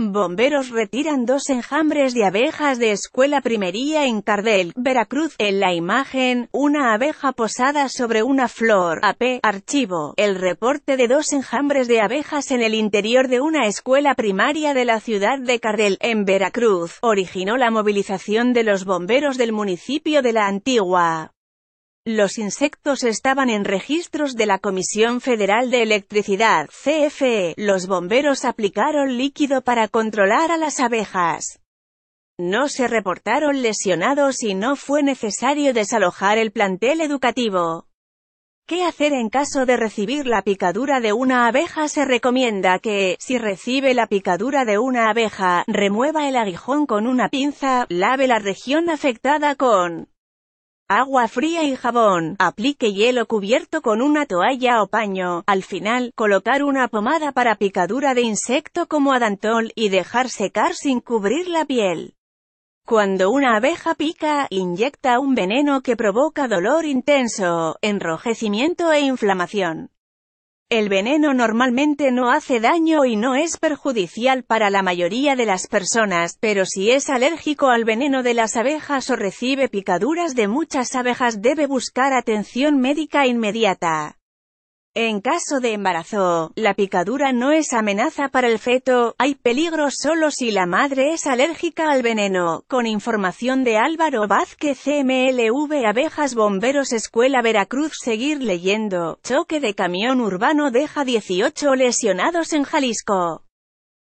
Bomberos retiran dos enjambres de abejas de escuela primería en Cardel, Veracruz. En la imagen, una abeja posada sobre una flor. AP, archivo. El reporte de dos enjambres de abejas en el interior de una escuela primaria de la ciudad de Cardel, en Veracruz, originó la movilización de los bomberos del municipio de la Antigua. Los insectos estaban en registros de la Comisión Federal de Electricidad, CFE. Los bomberos aplicaron líquido para controlar a las abejas. No se reportaron lesionados y no fue necesario desalojar el plantel educativo. ¿Qué hacer en caso de recibir la picadura de una abeja? Se recomienda que, si recibe la picadura de una abeja, remueva el aguijón con una pinza, lave la región afectada con Agua fría y jabón. Aplique hielo cubierto con una toalla o paño. Al final, colocar una pomada para picadura de insecto como adantol y dejar secar sin cubrir la piel. Cuando una abeja pica, inyecta un veneno que provoca dolor intenso, enrojecimiento e inflamación. El veneno normalmente no hace daño y no es perjudicial para la mayoría de las personas, pero si es alérgico al veneno de las abejas o recibe picaduras de muchas abejas debe buscar atención médica inmediata. En caso de embarazo, la picadura no es amenaza para el feto, hay peligro solo si la madre es alérgica al veneno. Con información de Álvaro Vázquez CMLV Abejas Bomberos Escuela Veracruz Seguir leyendo, choque de camión urbano deja 18 lesionados en Jalisco.